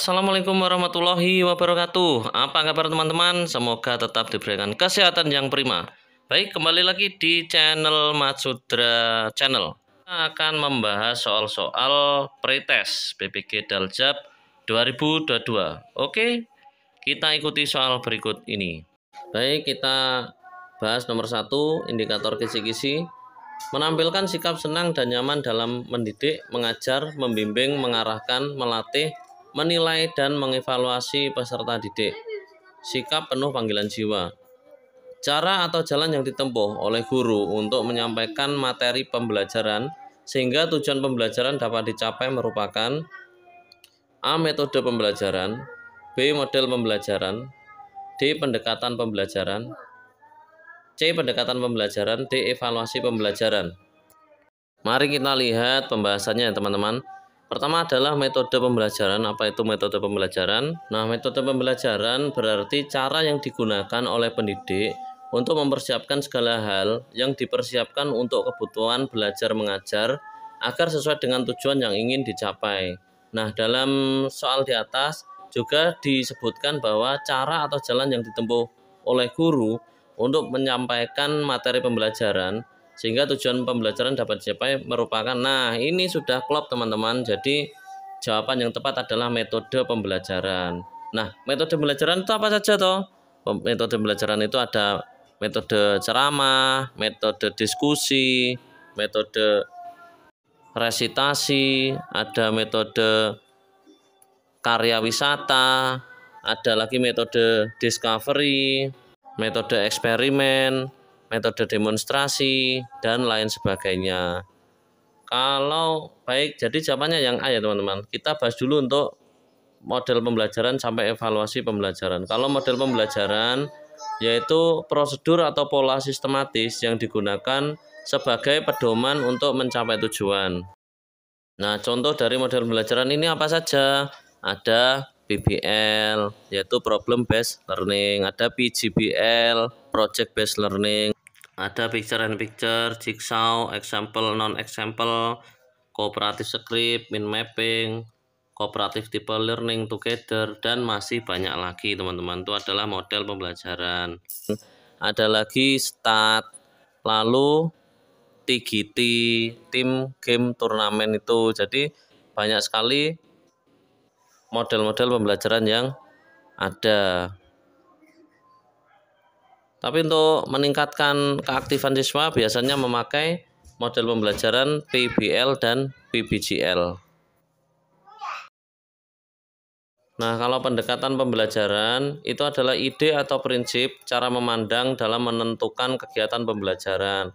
Assalamualaikum warahmatullahi wabarakatuh. Apa kabar teman-teman? Semoga tetap diberikan kesehatan yang prima. Baik, kembali lagi di channel Matsudra Channel. Kita akan membahas soal-soal pretest BPK Daljab 2022. Oke, kita ikuti soal berikut ini. Baik, kita bahas nomor satu, indikator kisi-kisi. Menampilkan sikap senang dan nyaman dalam mendidik, mengajar, membimbing, mengarahkan, melatih, menilai dan mengevaluasi peserta didik. Sikap penuh panggilan jiwa. Cara atau jalan yang ditempuh oleh guru untuk menyampaikan materi pembelajaran sehingga tujuan pembelajaran dapat dicapai merupakan A. Metode pembelajaran B. Model pembelajaran D. Pendekatan pembelajaran C. Pendekatan pembelajaran D. Evaluasi pembelajaran Mari kita lihat pembahasannya teman-teman Pertama adalah metode pembelajaran. Apa itu metode pembelajaran? Nah, metode pembelajaran berarti cara yang digunakan oleh pendidik untuk mempersiapkan segala hal yang dipersiapkan untuk kebutuhan belajar mengajar agar sesuai dengan tujuan yang ingin dicapai. Nah, dalam soal di atas juga disebutkan bahwa cara atau jalan yang ditempuh oleh guru untuk menyampaikan materi pembelajaran sehingga tujuan pembelajaran dapat dicapai merupakan nah ini sudah klop teman-teman jadi jawaban yang tepat adalah metode pembelajaran nah metode pembelajaran itu apa saja toh metode pembelajaran itu ada metode ceramah metode diskusi metode resitasi ada metode karya wisata ada lagi metode discovery metode eksperimen metode demonstrasi dan lain sebagainya. Kalau baik, jadi jawabannya yang A ya teman-teman. Kita bahas dulu untuk model pembelajaran sampai evaluasi pembelajaran. Kalau model pembelajaran yaitu prosedur atau pola sistematis yang digunakan sebagai pedoman untuk mencapai tujuan. Nah, contoh dari model pembelajaran ini apa saja? Ada PBL yaitu problem based learning, ada PGBL project based learning, ada picture and picture, jigsaw, example, non-example, cooperative script, min mapping, cooperative tipe learning together, dan masih banyak lagi teman-teman. Itu adalah model pembelajaran. Ada lagi start, lalu TGT, tim game turnamen itu. Jadi banyak sekali model-model pembelajaran yang ada. Tapi untuk meningkatkan keaktifan siswa biasanya memakai model pembelajaran PBL dan PBGL. Nah, kalau pendekatan pembelajaran itu adalah ide atau prinsip cara memandang dalam menentukan kegiatan pembelajaran.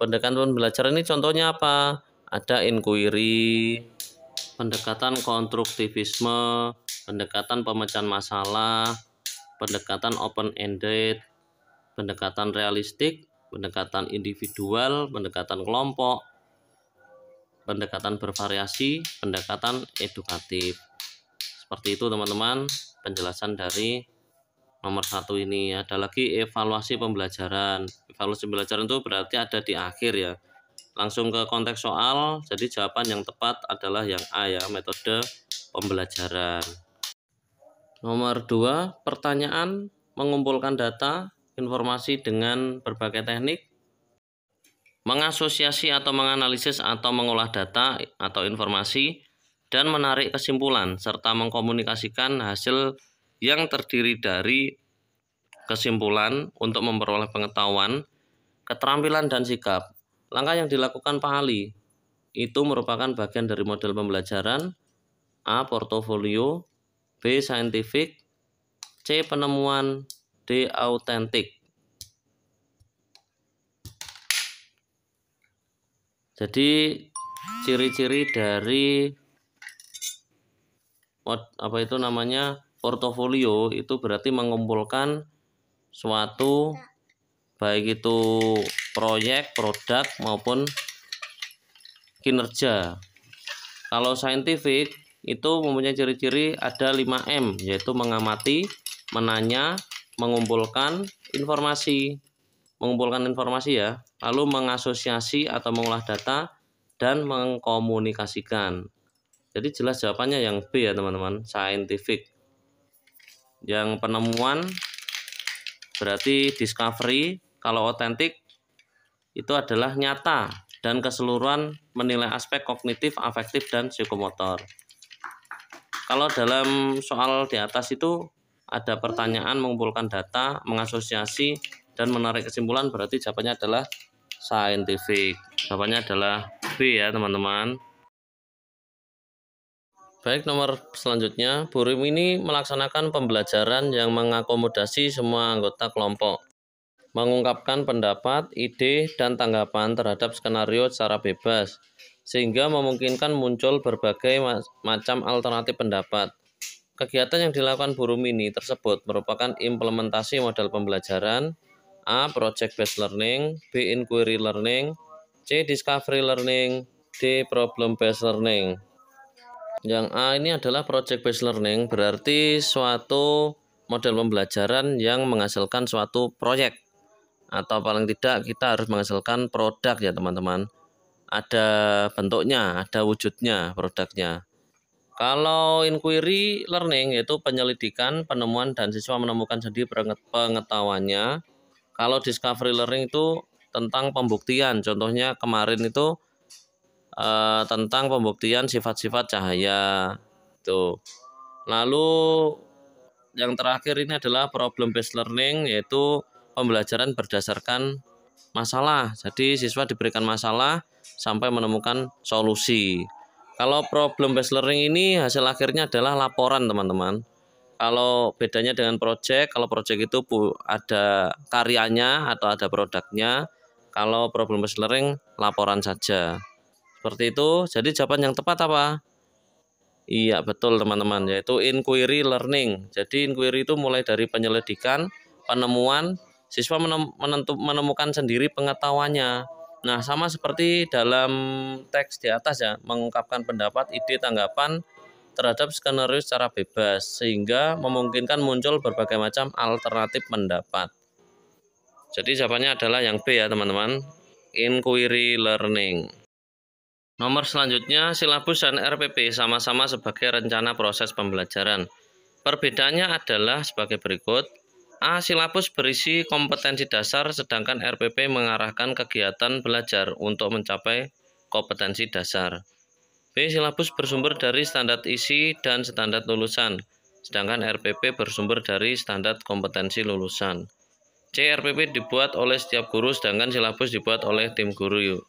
Pendekatan pembelajaran ini contohnya apa? Ada inquiry, pendekatan konstruktivisme, pendekatan pemecahan masalah, pendekatan open ended, pendekatan realistik, pendekatan individual, pendekatan kelompok, pendekatan bervariasi, pendekatan edukatif. Seperti itu teman-teman penjelasan dari nomor satu ini. Ada lagi evaluasi pembelajaran. Evaluasi pembelajaran itu berarti ada di akhir ya. Langsung ke konteks soal, jadi jawaban yang tepat adalah yang A ya, metode pembelajaran. Nomor dua, pertanyaan mengumpulkan data informasi dengan berbagai teknik mengasosiasi atau menganalisis atau mengolah data atau informasi dan menarik kesimpulan serta mengkomunikasikan hasil yang terdiri dari kesimpulan untuk memperoleh pengetahuan, keterampilan dan sikap. Langkah yang dilakukan Pak Ali itu merupakan bagian dari model pembelajaran A. Portofolio B. Scientific C. Penemuan D. Autentik Jadi ciri-ciri dari apa itu namanya portofolio itu berarti mengumpulkan suatu baik itu proyek, produk maupun kinerja. Kalau scientific itu mempunyai ciri-ciri ada 5M yaitu mengamati, menanya, mengumpulkan informasi, mengumpulkan informasi ya, lalu mengasosiasi atau mengolah data dan mengkomunikasikan. Jadi jelas jawabannya yang B ya teman-teman, scientific. Yang penemuan berarti discovery, kalau otentik itu adalah nyata dan keseluruhan menilai aspek kognitif, afektif, dan psikomotor. Kalau dalam soal di atas itu ada pertanyaan, mengumpulkan data, mengasosiasi, dan menarik kesimpulan berarti jawabannya adalah scientific. Jawabannya adalah B ya teman-teman. Baik nomor selanjutnya, Burim ini melaksanakan pembelajaran yang mengakomodasi semua anggota kelompok. Mengungkapkan pendapat, ide, dan tanggapan terhadap skenario secara bebas, sehingga memungkinkan muncul berbagai macam alternatif pendapat Kegiatan yang dilakukan Buru Mini tersebut merupakan implementasi model pembelajaran A. Project Based Learning B. Inquiry Learning C. Discovery Learning D. Problem Based Learning Yang A ini adalah Project Based Learning berarti suatu model pembelajaran yang menghasilkan suatu proyek atau paling tidak kita harus menghasilkan produk ya teman-teman ada bentuknya, ada wujudnya produknya kalau inquiry learning yaitu penyelidikan, penemuan dan siswa menemukan sendiri pengetahuannya. Kalau discovery learning itu tentang pembuktian. Contohnya kemarin itu eh, tentang pembuktian sifat-sifat cahaya. Itu. Lalu yang terakhir ini adalah problem based learning yaitu pembelajaran berdasarkan masalah. Jadi siswa diberikan masalah sampai menemukan solusi. Kalau problem based learning ini hasil akhirnya adalah laporan teman-teman. Kalau bedanya dengan project, kalau project itu ada karyanya atau ada produknya. Kalau problem based learning laporan saja. Seperti itu. Jadi jawaban yang tepat apa? Iya, betul teman-teman, yaitu inquiry learning. Jadi inquiry itu mulai dari penyelidikan, penemuan, siswa menem, menentu, menemukan sendiri pengetahuannya Nah, sama seperti dalam teks di atas ya, mengungkapkan pendapat, ide, tanggapan terhadap skenario secara bebas sehingga memungkinkan muncul berbagai macam alternatif pendapat. Jadi jawabannya adalah yang B ya, teman-teman. Inquiry learning. Nomor selanjutnya silabus dan RPP sama-sama sebagai rencana proses pembelajaran. Perbedaannya adalah sebagai berikut. A. Silabus berisi kompetensi dasar, sedangkan RPP mengarahkan kegiatan belajar untuk mencapai kompetensi dasar. B. Silabus bersumber dari standar isi dan standar lulusan, sedangkan RPP bersumber dari standar kompetensi lulusan. C. RPP dibuat oleh setiap guru, sedangkan silabus dibuat oleh tim guru.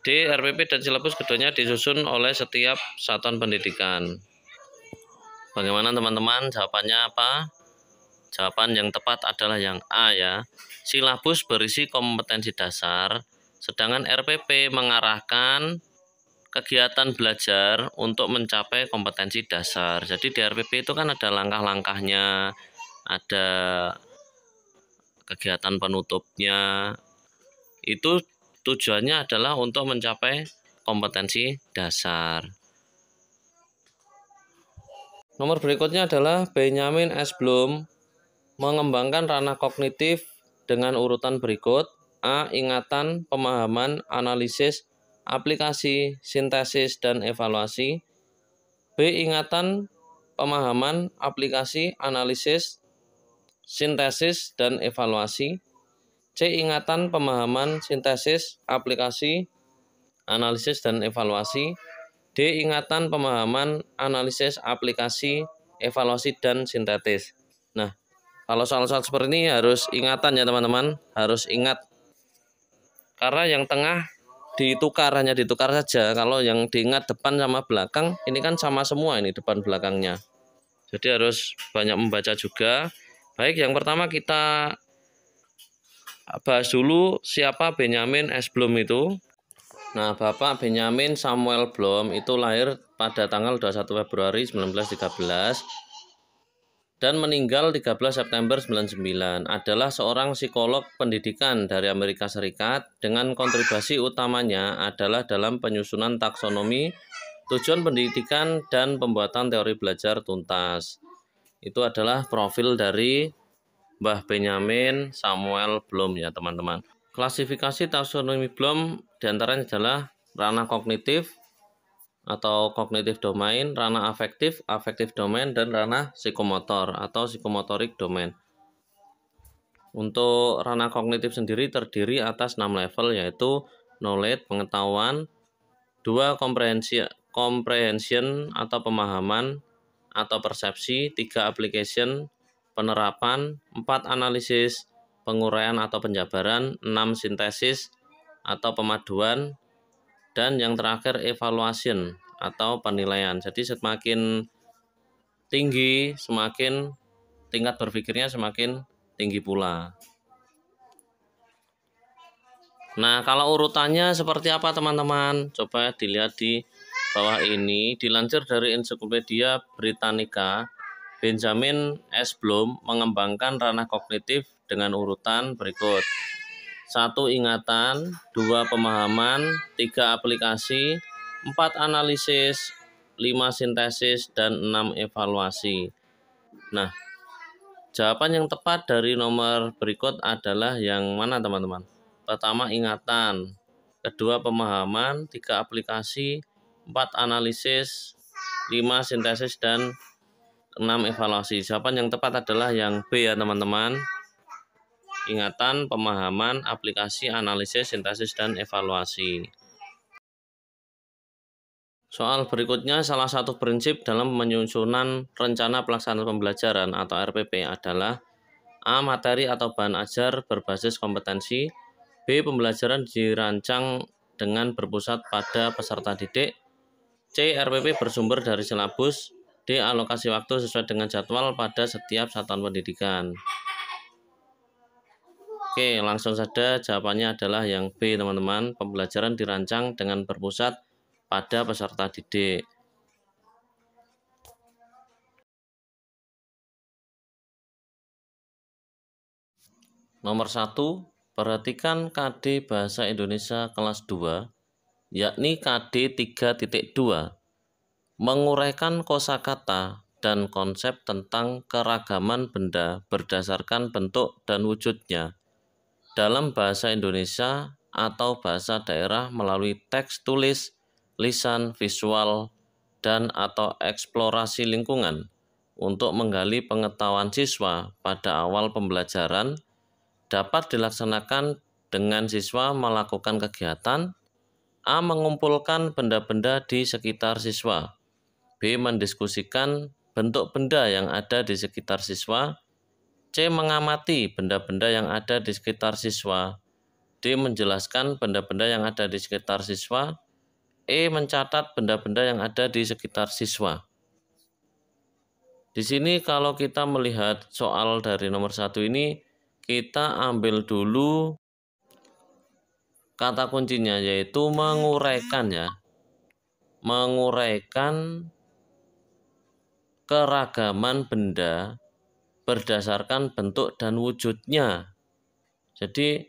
D. RPP dan silabus keduanya disusun oleh setiap satuan pendidikan. Bagaimana teman-teman? Jawabannya apa? Jawaban yang tepat adalah yang A ya. Silabus berisi kompetensi dasar, sedangkan RPP mengarahkan kegiatan belajar untuk mencapai kompetensi dasar. Jadi di RPP itu kan ada langkah-langkahnya, ada kegiatan penutupnya. Itu tujuannya adalah untuk mencapai kompetensi dasar. Nomor berikutnya adalah Benjamin S. Bloom Mengembangkan ranah kognitif dengan urutan berikut: A. Ingatan, pemahaman, analisis, aplikasi, sintesis, dan evaluasi. B. Ingatan, pemahaman, aplikasi, analisis, sintesis, dan evaluasi. C. Ingatan, pemahaman, sintesis, aplikasi, analisis, dan evaluasi. D. Ingatan, pemahaman, analisis, aplikasi, evaluasi, dan sintetis. Nah, kalau soal-soal seperti ini harus ingatan ya teman-teman, harus ingat. Karena yang tengah ditukar hanya ditukar saja. Kalau yang diingat depan sama belakang, ini kan sama semua ini depan belakangnya. Jadi harus banyak membaca juga. Baik, yang pertama kita bahas dulu siapa Benjamin S. Blum itu. Nah, Bapak Benjamin Samuel Blom itu lahir pada tanggal 21 Februari 1913 dan meninggal 13 September 99 adalah seorang psikolog pendidikan dari Amerika Serikat dengan kontribusi utamanya adalah dalam penyusunan taksonomi, tujuan pendidikan dan pembuatan teori belajar tuntas. Itu adalah profil dari Mbah Benyamin Samuel Blum ya teman-teman. Klasifikasi taksonomi Blum diantaranya adalah ranah kognitif, atau kognitif domain, ranah afektif, afektif domain, dan ranah psikomotor atau psikomotorik domain. Untuk ranah kognitif sendiri terdiri atas 6 level yaitu knowledge, pengetahuan, dua comprehension comprehension atau pemahaman atau persepsi, tiga application, penerapan, empat analisis, penguraian atau penjabaran, enam sintesis atau pemaduan, dan yang terakhir evaluation atau penilaian. Jadi semakin tinggi, semakin tingkat berpikirnya semakin tinggi pula. Nah, kalau urutannya seperti apa teman-teman? Coba dilihat di bawah ini, dilansir dari ensiklopedia Britannica, Benjamin S. Bloom mengembangkan ranah kognitif dengan urutan berikut satu ingatan, dua pemahaman, tiga aplikasi, empat analisis, lima sintesis, dan enam evaluasi. Nah, jawaban yang tepat dari nomor berikut adalah yang mana teman-teman? Pertama ingatan, kedua pemahaman, tiga aplikasi, empat analisis, lima sintesis, dan enam evaluasi. Jawaban yang tepat adalah yang B ya teman-teman ingatan, pemahaman, aplikasi, analisis, sintesis, dan evaluasi. Soal berikutnya, salah satu prinsip dalam penyusunan rencana pelaksanaan pembelajaran atau RPP adalah A. Materi atau bahan ajar berbasis kompetensi B. Pembelajaran dirancang dengan berpusat pada peserta didik C. RPP bersumber dari silabus D. Alokasi waktu sesuai dengan jadwal pada setiap satuan pendidikan Oke, langsung saja jawabannya adalah yang B, teman-teman. Pembelajaran dirancang dengan berpusat pada peserta didik. Nomor 1, perhatikan KD Bahasa Indonesia kelas 2, yakni KD 3.2, menguraikan kosakata dan konsep tentang keragaman benda berdasarkan bentuk dan wujudnya dalam bahasa Indonesia atau bahasa daerah melalui teks tulis, lisan, visual, dan atau eksplorasi lingkungan untuk menggali pengetahuan siswa pada awal pembelajaran dapat dilaksanakan dengan siswa melakukan kegiatan A. Mengumpulkan benda-benda di sekitar siswa B. Mendiskusikan bentuk benda yang ada di sekitar siswa C. Mengamati benda-benda yang ada di sekitar siswa. D. Menjelaskan benda-benda yang ada di sekitar siswa. E. Mencatat benda-benda yang ada di sekitar siswa. Di sini kalau kita melihat soal dari nomor satu ini, kita ambil dulu kata kuncinya yaitu menguraikan ya. Menguraikan keragaman benda berdasarkan bentuk dan wujudnya. Jadi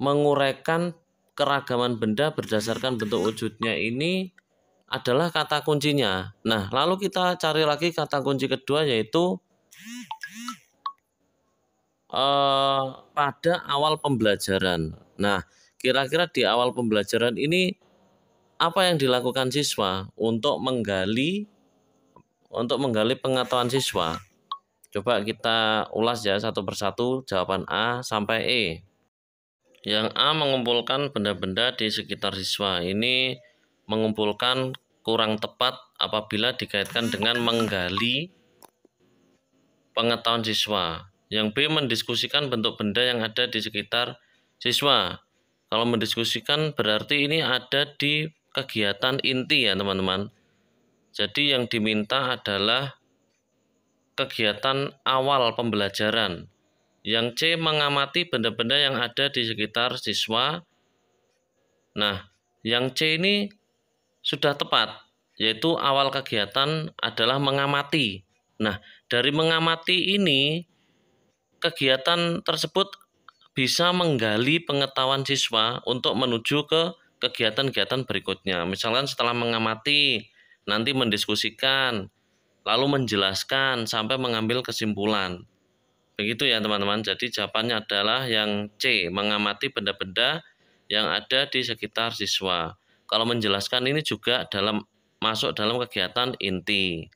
menguraikan keragaman benda berdasarkan bentuk wujudnya ini adalah kata kuncinya. Nah, lalu kita cari lagi kata kunci kedua yaitu eh, pada awal pembelajaran. Nah, kira-kira di awal pembelajaran ini apa yang dilakukan siswa untuk menggali untuk menggali pengetahuan siswa? Coba kita ulas ya satu persatu jawaban A sampai E. Yang A mengumpulkan benda-benda di sekitar siswa. Ini mengumpulkan kurang tepat apabila dikaitkan dengan menggali pengetahuan siswa. Yang B mendiskusikan bentuk benda yang ada di sekitar siswa. Kalau mendiskusikan berarti ini ada di kegiatan inti ya teman-teman. Jadi yang diminta adalah kegiatan awal pembelajaran. Yang C mengamati benda-benda yang ada di sekitar siswa. Nah, yang C ini sudah tepat, yaitu awal kegiatan adalah mengamati. Nah, dari mengamati ini kegiatan tersebut bisa menggali pengetahuan siswa untuk menuju ke kegiatan-kegiatan berikutnya. Misalkan setelah mengamati, nanti mendiskusikan, lalu menjelaskan sampai mengambil kesimpulan. Begitu ya teman-teman. Jadi jawabannya adalah yang C, mengamati benda-benda yang ada di sekitar siswa. Kalau menjelaskan ini juga dalam masuk dalam kegiatan inti.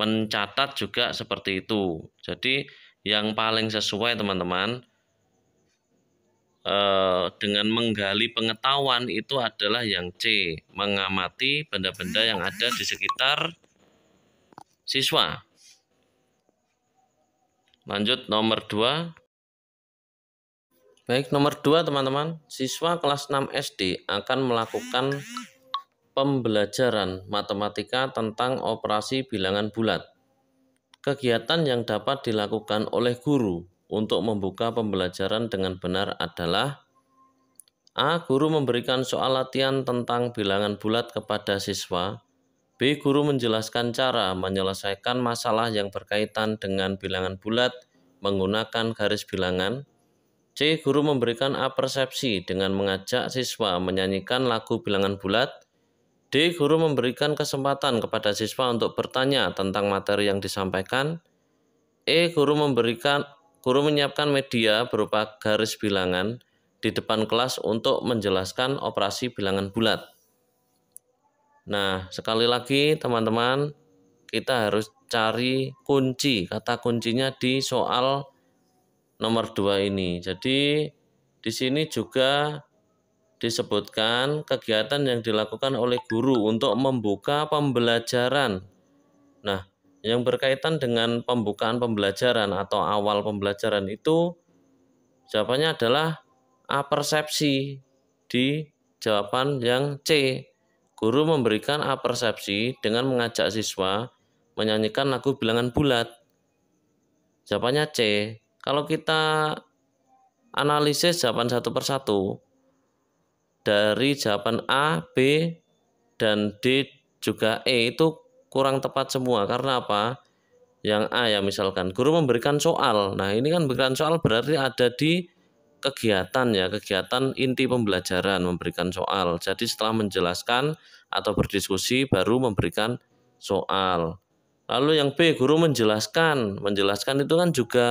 Mencatat juga seperti itu. Jadi yang paling sesuai teman-teman eh, dengan menggali pengetahuan itu adalah yang C, mengamati benda-benda yang ada di sekitar siswa. Lanjut nomor 2. Baik, nomor 2 teman-teman. Siswa kelas 6 SD akan melakukan pembelajaran matematika tentang operasi bilangan bulat. Kegiatan yang dapat dilakukan oleh guru untuk membuka pembelajaran dengan benar adalah A. Guru memberikan soal latihan tentang bilangan bulat kepada siswa B. Guru menjelaskan cara menyelesaikan masalah yang berkaitan dengan bilangan bulat menggunakan garis bilangan. C. Guru memberikan A dengan mengajak siswa menyanyikan lagu bilangan bulat. D. Guru memberikan kesempatan kepada siswa untuk bertanya tentang materi yang disampaikan. E. Guru memberikan guru menyiapkan media berupa garis bilangan di depan kelas untuk menjelaskan operasi bilangan bulat. Nah, sekali lagi teman-teman, kita harus cari kunci, kata kuncinya di soal nomor 2 ini. Jadi di sini juga disebutkan kegiatan yang dilakukan oleh guru untuk membuka pembelajaran. Nah, yang berkaitan dengan pembukaan pembelajaran atau awal pembelajaran itu jawabannya adalah apersepsi di jawaban yang C. Guru memberikan A persepsi dengan mengajak siswa menyanyikan lagu bilangan bulat. Jawabannya C. Kalau kita analisis jawaban satu persatu dari jawaban A, B, dan D juga E itu kurang tepat semua karena apa? Yang A ya misalkan guru memberikan soal. Nah, ini kan memberikan soal berarti ada di kegiatan ya, kegiatan inti pembelajaran memberikan soal. Jadi setelah menjelaskan atau berdiskusi baru memberikan soal. Lalu yang B, guru menjelaskan. Menjelaskan itu kan juga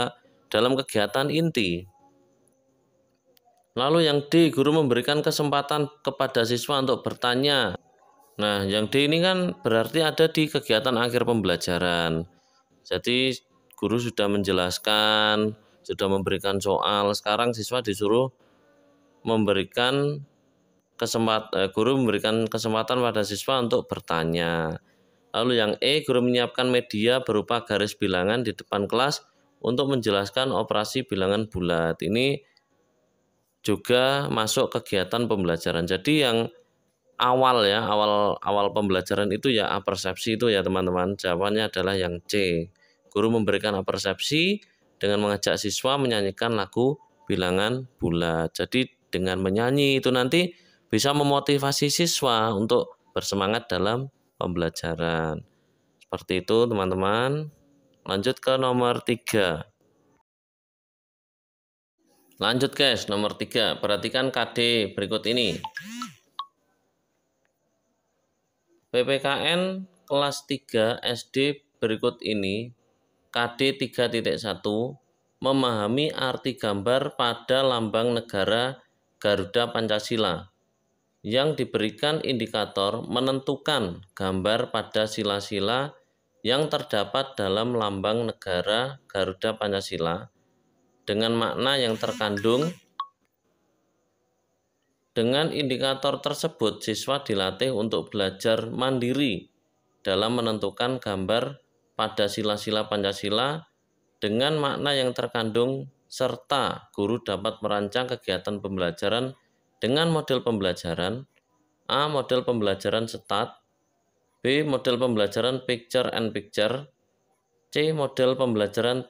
dalam kegiatan inti. Lalu yang D, guru memberikan kesempatan kepada siswa untuk bertanya. Nah, yang D ini kan berarti ada di kegiatan akhir pembelajaran. Jadi, guru sudah menjelaskan, sudah memberikan soal sekarang siswa disuruh memberikan kesempatan eh, guru memberikan kesempatan pada siswa untuk bertanya. Lalu yang E, guru menyiapkan media berupa garis bilangan di depan kelas untuk menjelaskan operasi bilangan bulat. Ini juga masuk kegiatan pembelajaran. Jadi yang awal ya, awal awal pembelajaran itu ya apersepsi itu ya teman-teman. Jawabannya adalah yang C. Guru memberikan apersepsi dengan mengajak siswa menyanyikan lagu bilangan bulat. Jadi dengan menyanyi itu nanti bisa memotivasi siswa untuk bersemangat dalam pembelajaran. Seperti itu teman-teman. Lanjut ke nomor tiga Lanjut guys, nomor tiga Perhatikan KD berikut ini. PPKN kelas 3 SD berikut ini KD 3.1 memahami arti gambar pada lambang negara Garuda Pancasila yang diberikan indikator menentukan gambar pada sila-sila yang terdapat dalam lambang negara Garuda Pancasila dengan makna yang terkandung dengan indikator tersebut, siswa dilatih untuk belajar mandiri dalam menentukan gambar pada sila-sila Pancasila dengan makna yang terkandung serta guru dapat merancang kegiatan pembelajaran dengan model pembelajaran A. Model pembelajaran setat B. Model pembelajaran picture and picture C. Model pembelajaran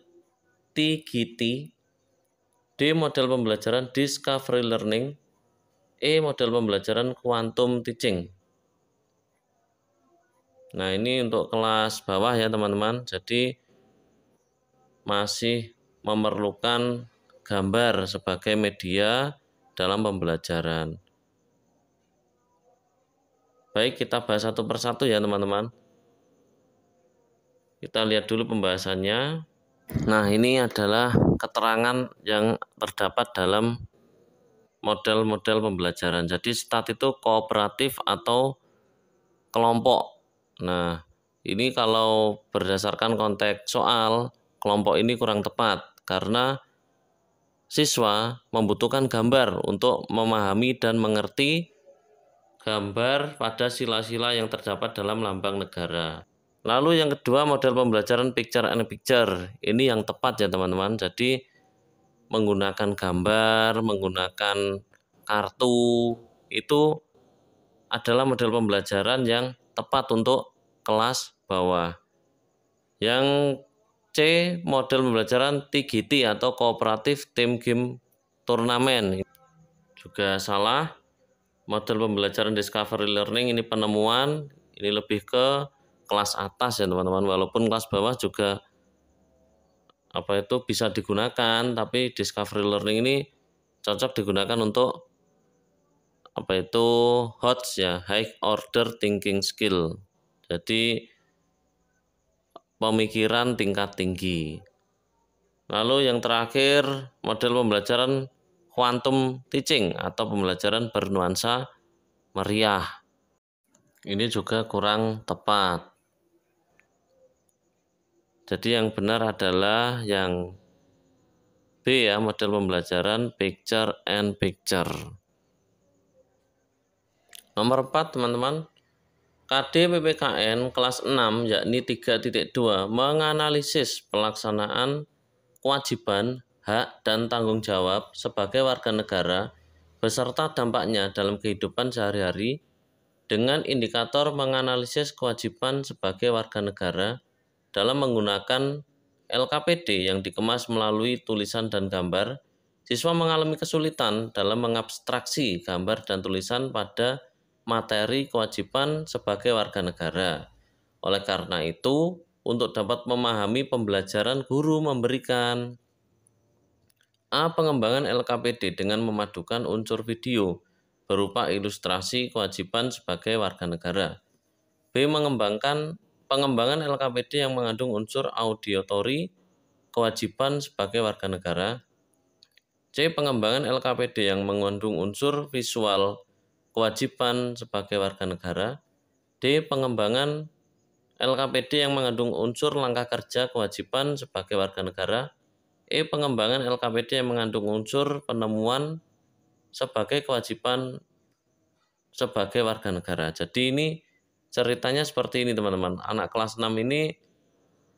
TGT D. Model pembelajaran discovery learning E. Model pembelajaran quantum teaching Nah, ini untuk kelas bawah ya, teman-teman. Jadi masih memerlukan gambar sebagai media dalam pembelajaran. Baik, kita bahas satu persatu ya, teman-teman. Kita lihat dulu pembahasannya. Nah, ini adalah keterangan yang terdapat dalam model-model pembelajaran. Jadi, stat itu kooperatif atau kelompok Nah, ini kalau berdasarkan konteks soal, kelompok ini kurang tepat karena siswa membutuhkan gambar untuk memahami dan mengerti gambar pada sila-sila yang terdapat dalam lambang negara. Lalu yang kedua model pembelajaran picture and picture. Ini yang tepat ya teman-teman. Jadi menggunakan gambar, menggunakan kartu itu adalah model pembelajaran yang tepat untuk kelas bawah. Yang C model pembelajaran TGT atau kooperatif tim game turnamen juga salah. Model pembelajaran discovery learning ini penemuan, ini lebih ke kelas atas ya teman-teman walaupun kelas bawah juga apa itu bisa digunakan tapi discovery learning ini cocok digunakan untuk apa itu HOTS ya high order thinking skill jadi pemikiran tingkat tinggi lalu yang terakhir model pembelajaran quantum teaching atau pembelajaran bernuansa meriah ini juga kurang tepat jadi yang benar adalah yang B ya model pembelajaran picture and picture Nomor 4 teman-teman, KD PPKN kelas 6 yakni 3.2 menganalisis pelaksanaan kewajiban, hak dan tanggung jawab sebagai warga negara beserta dampaknya dalam kehidupan sehari-hari dengan indikator menganalisis kewajiban sebagai warga negara dalam menggunakan LKPD yang dikemas melalui tulisan dan gambar, siswa mengalami kesulitan dalam mengabstraksi gambar dan tulisan pada materi kewajiban sebagai warga negara. Oleh karena itu, untuk dapat memahami pembelajaran guru memberikan A. Pengembangan LKPD dengan memadukan unsur video berupa ilustrasi kewajiban sebagai warga negara. B. Mengembangkan pengembangan LKPD yang mengandung unsur audiotori kewajiban sebagai warga negara. C. Pengembangan LKPD yang mengandung unsur visual kewajiban sebagai warga negara. D. Pengembangan LKPD yang mengandung unsur langkah kerja kewajiban sebagai warga negara. E. Pengembangan LKPD yang mengandung unsur penemuan sebagai kewajiban sebagai warga negara. Jadi ini ceritanya seperti ini teman-teman. Anak kelas 6 ini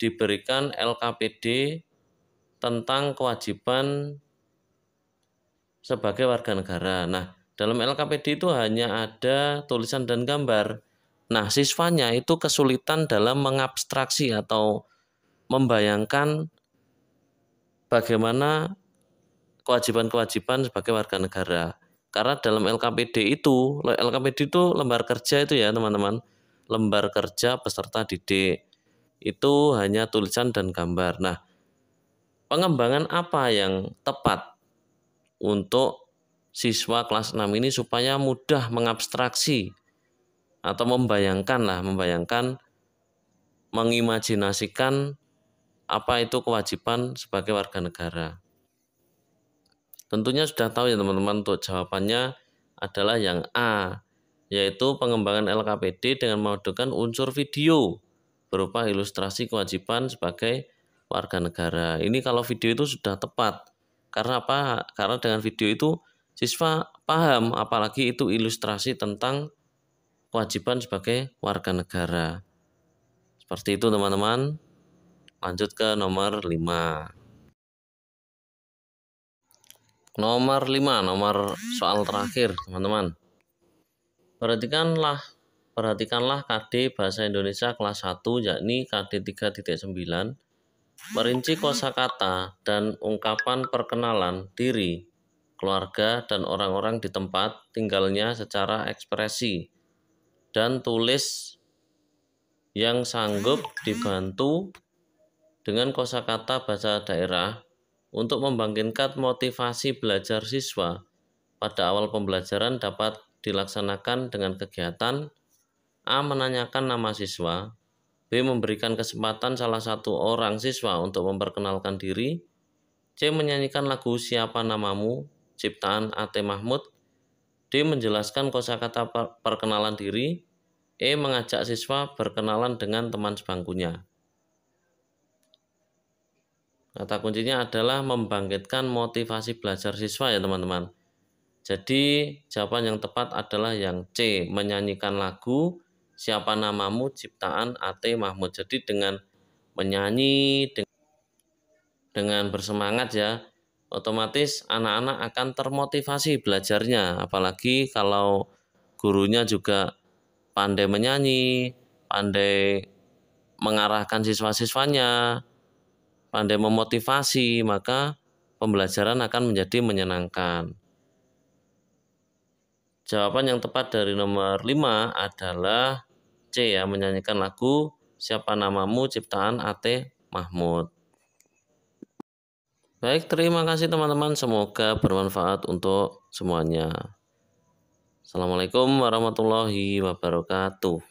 diberikan LKPD tentang kewajiban sebagai warga negara. Nah, dalam LKPD itu hanya ada tulisan dan gambar. Nah, siswanya itu kesulitan dalam mengabstraksi atau membayangkan bagaimana kewajiban-kewajiban sebagai warga negara. Karena dalam LKPD itu, LKPD itu lembar kerja itu ya teman-teman, lembar kerja peserta didik itu hanya tulisan dan gambar. Nah, pengembangan apa yang tepat untuk siswa kelas 6 ini supaya mudah mengabstraksi atau membayangkan lah, membayangkan mengimajinasikan apa itu kewajiban sebagai warga negara. Tentunya sudah tahu ya teman-teman untuk jawabannya adalah yang A, yaitu pengembangan LKPD dengan memadukan unsur video berupa ilustrasi kewajiban sebagai warga negara. Ini kalau video itu sudah tepat. Karena apa? Karena dengan video itu Siswa paham apalagi itu ilustrasi tentang kewajiban sebagai warga negara. Seperti itu teman-teman. Lanjut ke nomor 5. Nomor 5, nomor soal terakhir, teman-teman. Perhatikanlah perhatikanlah KD Bahasa Indonesia kelas 1 yakni KD 3.9 merinci kosakata dan ungkapan perkenalan diri keluarga, dan orang-orang di tempat tinggalnya secara ekspresi dan tulis yang sanggup dibantu dengan kosakata bahasa daerah untuk membangkitkan motivasi belajar siswa pada awal pembelajaran dapat dilaksanakan dengan kegiatan A. menanyakan nama siswa B. memberikan kesempatan salah satu orang siswa untuk memperkenalkan diri C. menyanyikan lagu siapa namamu ciptaan A.T. Mahmud, D. menjelaskan kosakata perkenalan diri, E. mengajak siswa berkenalan dengan teman sebangkunya. Kata kuncinya adalah membangkitkan motivasi belajar siswa ya teman-teman. Jadi jawaban yang tepat adalah yang C, menyanyikan lagu Siapa Namamu ciptaan AT Mahmud. Jadi dengan menyanyi dengan bersemangat ya, otomatis anak-anak akan termotivasi belajarnya. Apalagi kalau gurunya juga pandai menyanyi, pandai mengarahkan siswa-siswanya, pandai memotivasi, maka pembelajaran akan menjadi menyenangkan. Jawaban yang tepat dari nomor 5 adalah C ya, menyanyikan lagu Siapa Namamu ciptaan Ate Mahmud. Baik, terima kasih teman-teman. Semoga bermanfaat untuk semuanya. Assalamualaikum warahmatullahi wabarakatuh.